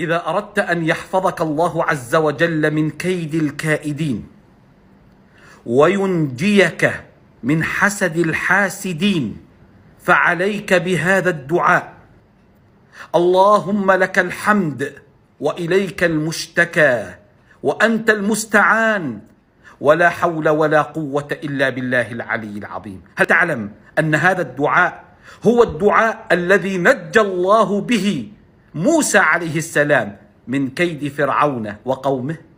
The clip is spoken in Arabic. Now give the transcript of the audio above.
إذا أردت أن يحفظك الله عز وجل من كيد الكائدين وينجيك من حسد الحاسدين فعليك بهذا الدعاء اللهم لك الحمد واليك المشتكى وانت المستعان ولا حول ولا قوه الا بالله العلي العظيم هل تعلم ان هذا الدعاء هو الدعاء الذي نجى الله به موسى عليه السلام من كيد فرعون وقومه